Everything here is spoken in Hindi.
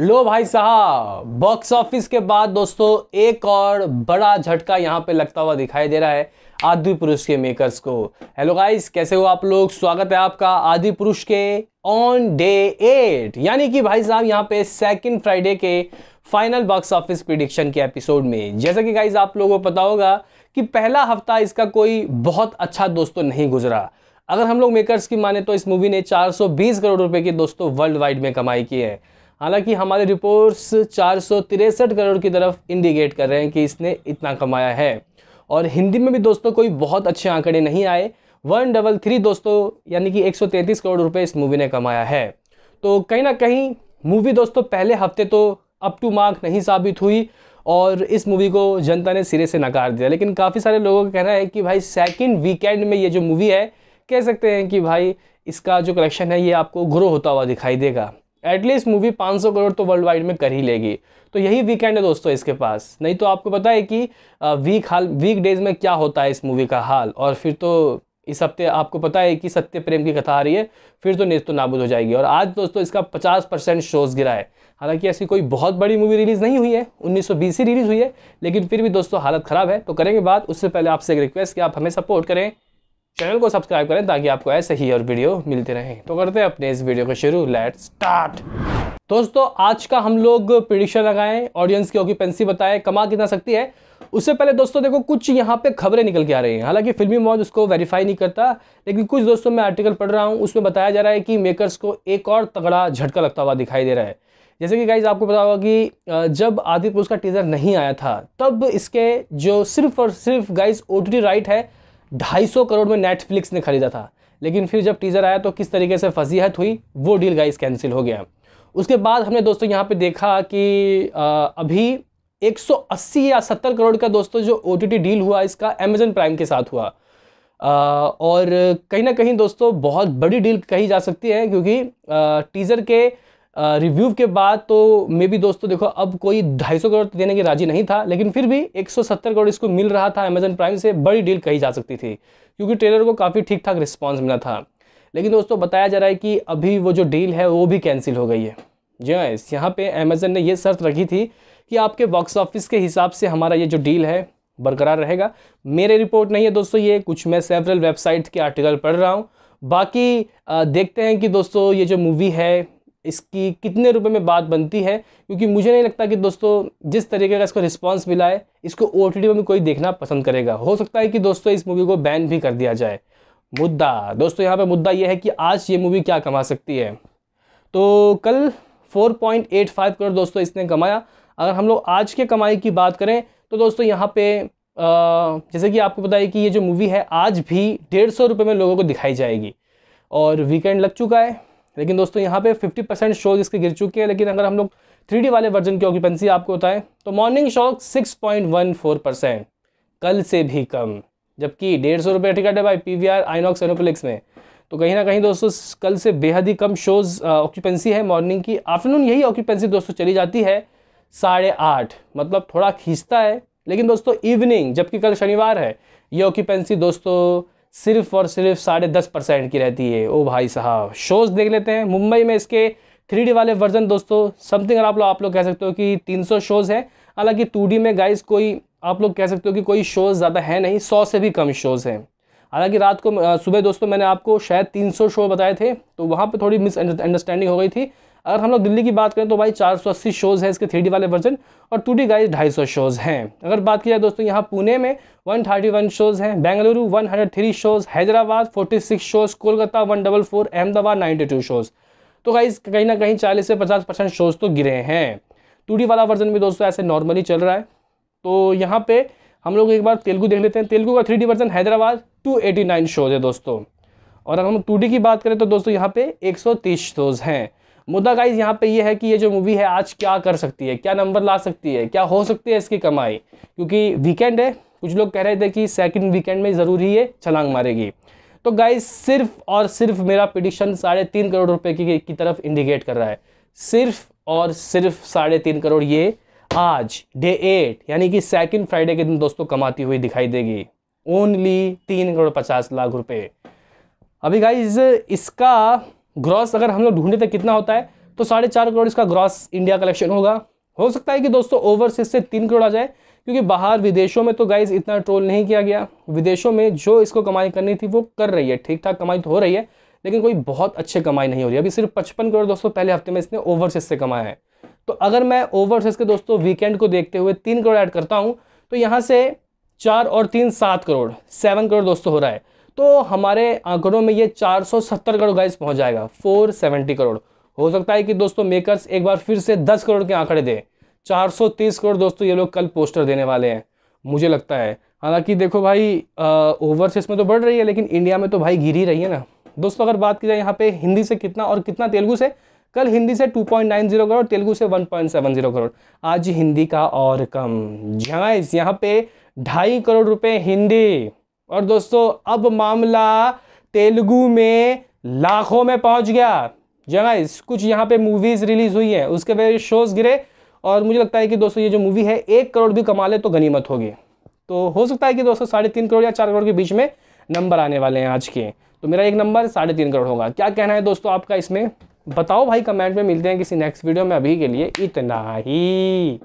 लो भाई साहब बॉक्स ऑफिस के बाद दोस्तों एक और बड़ा झटका यहाँ पे लगता हुआ दिखाई दे रहा है आदि पुरुष के मेकर्स को हेलो गाइस कैसे हो आप लोग स्वागत है आपका आदि पुरुष के ऑन डे एट यानी कि भाई साहब यहाँ पे सेकंड फ्राइडे के फाइनल बॉक्स ऑफिस प्रिडिक्शन के एपिसोड में जैसा कि गाइस आप लोगों को पता होगा कि पहला हफ्ता इसका कोई बहुत अच्छा दोस्तों नहीं गुजरा अगर हम लोग मेकर्स की माने तो इस मूवी ने चार करोड़ रुपए की दोस्तों वर्ल्ड वाइड में कमाई की है हालांकि हमारे रिपोर्ट्स चार करोड़ की तरफ इंडिकेट कर रहे हैं कि इसने इतना कमाया है और हिंदी में भी दोस्तों कोई बहुत अच्छे आंकड़े नहीं आए वन डबल थ्री दोस्तों यानी कि 133 करोड़ रुपए इस मूवी ने कमाया है तो कहीं ना कहीं मूवी दोस्तों पहले हफ्ते तो अप टू मार्क नहीं साबित हुई और इस मूवी को जनता ने सिरे से नकार दिया लेकिन काफ़ी सारे लोगों का कहना है कि भाई सेकेंड वीकेंड में ये जो मूवी है कह सकते हैं कि भाई इसका जो कलेक्शन है ये आपको ग्रो होता हुआ दिखाई देगा एटलीस्ट मूवी 500 करोड़ तो वर्ल्ड वाइड में कर ही लेगी तो यही वीकेंड है दोस्तों इसके पास नहीं तो आपको पता है कि वीक हाल वीक डेज में क्या होता है इस मूवी का हाल और फिर तो इस हफ्ते आपको पता है कि सत्य प्रेम की कथा आ रही है फिर तो नेस्त तो नाबूद हो जाएगी और आज दोस्तों इसका 50 परसेंट शोज़ गिरा है हालांकि ऐसी कोई बहुत बड़ी मूवी रिलीज़ नहीं हुई है उन्नीस सौ रिलीज़ हुई है लेकिन फिर भी दोस्तों हालत ख़राब है तो करेंगे बात उससे पहले आपसे एक रिक्वेस्ट कि आप हमें सपोर्ट करें चैनल को सब्सक्राइब करें ताकि आपको ऐसे ही और वीडियो मिलते रहें तो करते हैं अपने इस वीडियो को शुरू लेट स्टार्ट दोस्तों आज का हम लोग प्रिडिक्शन लगाएं ऑडियंस की ऑक्यूपेंसी बताएं कमा कितना सकती है उससे पहले दोस्तों देखो कुछ यहाँ पे खबरें निकल के आ रही हैं हालांकि फिल्मी मौज उसको वेरीफाई नहीं करता लेकिन कुछ दोस्तों मैं आर्टिकल पढ़ रहा हूँ उसमें बताया जा रहा है कि मेकर्स को एक और तगड़ा झटका लगता हुआ दिखाई दे रहा है जैसे कि गाइज आपको पता होगा कि जब आदिपुरुष का टीज़र नहीं आया था तब इसके जो सिर्फ और सिर्फ गाइज ओ राइट है 250 करोड़ में नेटफ्लिक्स ने खरीदा था लेकिन फिर जब टीज़र आया तो किस तरीके से फजीहत हुई वो डील गाइस कैंसिल हो गया उसके बाद हमने दोस्तों यहाँ पे देखा कि आ, अभी 180 या 70 करोड़ का दोस्तों जो ओ डील हुआ इसका अमेजन प्राइम के साथ हुआ आ, और कहीं ना कहीं दोस्तों बहुत बड़ी डील कही जा सकती है क्योंकि आ, टीज़र के रिव्यू के बाद तो मे भी दोस्तों देखो अब कोई 250 करोड़ तो देने के राजी नहीं था लेकिन फिर भी 170 करोड़ इसको मिल रहा था अमेजन प्राइम से बड़ी डील कही जा सकती थी क्योंकि ट्रेलर को काफ़ी ठीक ठाक रिस्पॉन्स मिला था लेकिन दोस्तों बताया जा रहा है कि अभी वो जो डील है वो भी कैंसिल हो गई है जी हाँ इस यहाँ पर अमेजन ने यह शर्त रखी थी कि आपके बॉक्स ऑफिस के हिसाब से हमारा ये जो डील है बरकरार रहेगा मेरे रिपोर्ट नहीं है दोस्तों ये कुछ मैं सेवरल वेबसाइट के आर्टिकल पढ़ रहा हूँ बाकी देखते हैं कि दोस्तों ये जो मूवी है इसकी कितने रुपए में बात बनती है क्योंकि मुझे नहीं लगता कि दोस्तों जिस तरीके का इसको रिस्पांस मिला है इसको ओ टी में कोई देखना पसंद करेगा हो सकता है कि दोस्तों इस मूवी को बैन भी कर दिया जाए मुद्दा दोस्तों यहाँ पर मुद्दा यह है कि आज ये मूवी क्या कमा सकती है तो कल 4.85 करोड़ दोस्तों इसने कमाया अगर हम लोग आज के कमाई की बात करें तो दोस्तों यहाँ पे जैसे कि आपको बताइए कि ये जो मूवी है आज भी डेढ़ सौ रुपये में लोगों को दिखाई जाएगी और वीकेंड लग चुका है लेकिन दोस्तों यहाँ पे 50 परसेंट शोज इसके गिर चुके हैं लेकिन अगर हम लोग थ्री वाले वर्जन की ऑक्यूपेंसी आपको बताएं तो मॉर्निंग शॉक 6.14 परसेंट कल से भी कम जबकि डेढ़ सौ रुपये टिकट है भाई पी वी आर आइनॉक्स में तो कहीं ना कहीं दोस्तों कल से बेहद ही कम शोज ऑक्यूपेंसी है मॉर्निंग की आफ्टरनून यही ऑक्यूपेंसी दोस्तों चली जाती है साढ़े आठ मतलब थोड़ा खींचता है लेकिन दोस्तों इवनिंग जबकि कल शनिवार है ये ऑक्यूपेंसी दोस्तों सिर्फ और सिर्फ साढ़े दस परसेंट की रहती है ओ भाई साहब शोज़ देख लेते हैं मुंबई में इसके थ्री वाले वर्जन दोस्तों समथिंग आप लोग आप लोग कह सकते हो कि तीन शोज़ हैं हालांकि टू में गाइज़ कोई आप लोग कह सकते हो कि कोई शोज़ ज़्यादा है नहीं सौ से भी कम शोज़ हैं हालांकि रात को सुबह दोस्तों मैंने आपको शायद 300 शो बताए थे तो वहाँ पे थोड़ी मिस अंडरस्टैंडिंग हो गई थी अगर हम लोग दिल्ली की बात करें तो भाई 480 शोज़ हैं इसके थ्री वाले वर्जन और टू डी गाइज ढाई शोज़ हैं अगर बात की जाए दोस्तों यहाँ पुणे में 131 शोज़ हैं Bengaluru 103 shows Hyderabad 46 shows Kolkata 144 Ahmedabad 92 shows तो गाइज कहीं ना कहीं चालीस से पचास परसेंट शोज़ तो गिरे हैं टू वाला वर्जन भी दोस्तों ऐसे नॉर्मली चल रहा है तो यहाँ पे हम लोग एक बार तेलुगु देख लेते हैं तेलुगु का three version Hyderabad nine shows है दोस्तों और अगर हम टू की बात करें तो दोस्तों यहाँ पे तीस शोज़ हैं मुद्दा गाइज यहाँ पे ये यह है कि ये जो मूवी है आज क्या कर सकती है क्या नंबर ला सकती है क्या हो सकती है इसकी कमाई क्योंकि वीकेंड है कुछ लोग कह रहे थे कि सेकंड वीकेंड में ज़रूर ही ये छलांग मारेगी तो गाइज सिर्फ और सिर्फ मेरा पिटिशन साढ़े तीन करोड़ रुपए की, की तरफ इंडिकेट कर रहा है सिर्फ और सिर्फ साढ़े तीन करोड़ ये आज डे एट यानी कि सेकेंड फ्राइडे के दिन दोस्तों कमाती हुई दिखाई देगी ओनली तीन करोड़ पचास लाख रुपये अभी गाइज इसका ग्रॉस अगर हम लोग ढूंढे तो कितना होता है तो साढ़े चार करोड़ इसका ग्रॉस इंडिया कलेक्शन होगा हो सकता है कि दोस्तों ओवरसीज से तीन करोड़ आ जाए क्योंकि बाहर विदेशों में तो गाइज इतना ट्रोल नहीं किया गया विदेशों में जो इसको कमाई करनी थी वो कर रही है ठीक ठाक कमाई तो हो रही है लेकिन कोई बहुत अच्छे कमाई नहीं हो रही है अभी सिर्फ पचपन करोड़ दोस्तों पहले हफ्ते में इसने ओवरसीज से कमाया है तो अगर मैं ओवरसीज के दोस्तों वीकेंड को देखते हुए तीन करोड़ ऐड करता हूँ तो यहाँ से चार और तीन सात करोड़ सेवन करोड़ दोस्तों हो रहा है तो हमारे आंकड़ों में ये 470 करोड़ गाइस पहुंच जाएगा 470 करोड़ हो सकता है कि दोस्तों मेकर्स एक बार फिर से 10 करोड़ के आंकड़े दें 430 करोड़ दोस्तों ये लोग कल पोस्टर देने वाले हैं मुझे लगता है हालांकि देखो भाई ओवरसीज में तो बढ़ रही है लेकिन इंडिया में तो भाई गिर ही रही है ना दोस्तों अगर बात की जाए यहाँ पे हिंदी से कितना और कितना तेलुगु से कल हिंदी से 2.90 करोड़ तेलुगु से 1.70 करोड़ आज हिंदी का और कम झाइस यहाँ पे ढाई करोड़ रुपए हिंदी और दोस्तों अब मामला तेलुगु में लाखों में पहुंच गया जगह हाँ कुछ यहाँ पे मूवीज़ रिलीज़ हुई है उसके वजह शोज़ गिरे और मुझे लगता है कि दोस्तों ये जो मूवी है एक करोड़ भी कमा ले तो गनीमत होगी तो हो सकता है कि दोस्तों साढ़े तीन करोड़ या चार करोड़ के बीच में नंबर आने वाले हैं आज के तो मेरा एक नंबर साढ़े तीन करोड़ होगा क्या कहना है दोस्तों आपका इसमें बताओ भाई कमेंट में मिलते हैं किसी नेक्स्ट वीडियो में अभी के लिए इतना ही